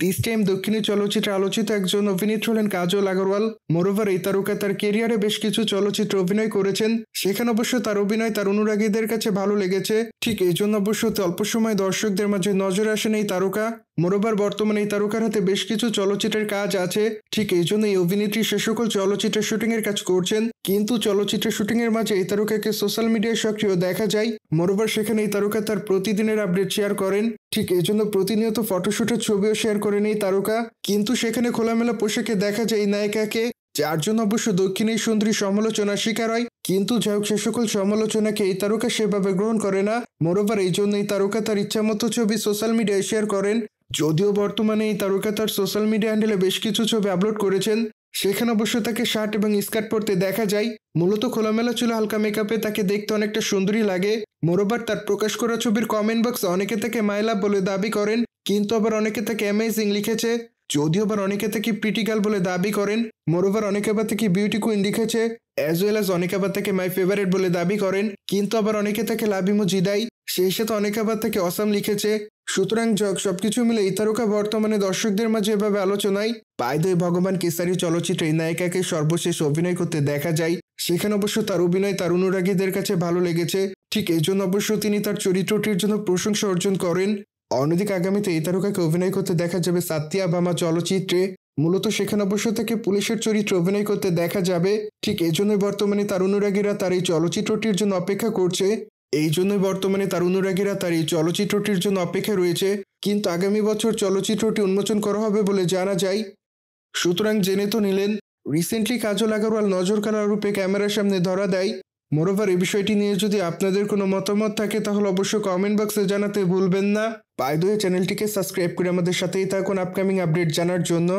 this time দক্ষিণী চলচ্চিত্রে আলোচিত একজন অভিনেত্রী হলেন কাজল আগরওয়াল মোরোভার এই তারকা তার কেরিয়ারে বেশ কিছু চলচ্চিত্র অভিনয় করেছেন সেখানে অবশ্য তার অভিনয় তার অনুরাগীদের কাছে ভালো লেগেছে ঠিক এই জন্য অবশ্য অল্প সময় দর্শকদের মাঝে নজরে আসেন এই তারকা মোরবার বর্তমানে এই তারকার হাতে বেশ কিছু চলচ্চিত্রের কাজ আছে ঠিক এই জন্য এই অভিনেত্রী সে সকল চলচ্চিত্রের শুটিংয়ের কাজ করছেন কিন্তু চলচ্চিত্রের শুটিংয়ের মাঝে এই তারকাকে সোশ্যাল মিডিয়ায় সক্রিয় দেখা যায় মোরবার সেখানে এই তারকা তার প্রতিদিনের আপডেট শেয়ার করেন ঠিক এই জন্য প্রতিনিয়ত ফটোশ্যুটের ছবিও শেয়ার করেন এই তারকা কিন্তু সেখানে খোলামেলা পোশাকে দেখা যায় এই নায়িকাকে যার জন্য অবশ্য এই সুন্দরী সমালোচনা শিকার হয় কিন্তু যাই হোক সে সকল সমালোচনাকে এই তারকা সেভাবে গ্রহণ করে না মোরবার এই জন্য এই তারকা তার মতো ছবি সোশ্যাল মিডিয়ায় শেয়ার করেন যদিও বর্তমানে এই তারকা তার সোশ্যাল মিডিয়া হ্যান্ডেলে বেশ কিছু ছবি আপলোড করেছেন সেখানে অবশ্য তাকে শার্ট এবং স্কার্ট পরতে দেখা যায় মূলত খোলামেলা ছিল হালকা মেকআপে তাকে দেখতে অনেকটা সুন্দরী লাগে মোরবার তার প্রকাশ করা ছবির কমেন্ট বক্সে অনেকে তাকে মাইলা বলে দাবি করেন কিন্তু আবার অনেকে তাকে অ্যামেজিং লিখেছে যদিও আবার অনেকে তাকে প্রিটিক্যাল বলে দাবি করেন মোরোভার অনেকে আবার তাকে বিউটি কুইন লিখেছে অ্যাজ ওয়েল অ্যাজ অনেকে আবার তাকে মাই ফেভারেট বলে দাবি করেন কিন্তু আবার অনেকে তাকে লাভিমো জিদাই সেই সাথে অনেকে আবার তাকে অসাম লিখেছে সুতরাং সব কিছু মিলে এই তারকা বর্তমানে দর্শকদের মাঝে এভাবে আলোচনায় পায়দে ভগবান কেসারি চলচ্চিত্রে নায়িকাকে সর্বশেষ অভিনয় করতে দেখা যায় সেখানে অবশ্য তার অভিনয় তার অনুরাগীদের কাছে ভালো লেগেছে ঠিক এই জন্য অবশ্য তিনি তার চরিত্রটির জন্য প্রশংসা অর্জন করেন অন্যদিকে আগামীতে এই তারকাকে অভিনয় করতে দেখা যাবে সাতিয়া বামা চলচ্চিত্রে মূলত সেখানে অবশ্য তাকে পুলিশের চরিত্রে অভিনয় করতে দেখা যাবে ঠিক এজন্যই বর্তমানে তার অনুরাগীরা তার এই চলচ্চিত্রটির জন্য অপেক্ষা করছে এই জন্যই বর্তমানে তার অনুরাগীরা তার এই চলচ্চিত্রটির জন্য অপেক্ষা রয়েছে কিন্তু আগামী বছর চলচ্চিত্রটি উন্মোচন করা হবে বলে জানা যায় সুতরাং জেনে তো নিলেন রিসেন্টলি কাজল আগরওয়াল নজরকাড়া রূপে ক্যামেরার সামনে ধরা দেয় মোরোভার এই বিষয়টি নিয়ে যদি আপনাদের কোনো মতামত থাকে তাহলে অবশ্যই কমেন্ট বক্সে জানাতে ভুলবেন না পায়দুয়ে চ্যানেলটিকে সাবস্ক্রাইব করে আমাদের সাথেই থাকুন আপকামিং আপডেট জানার জন্য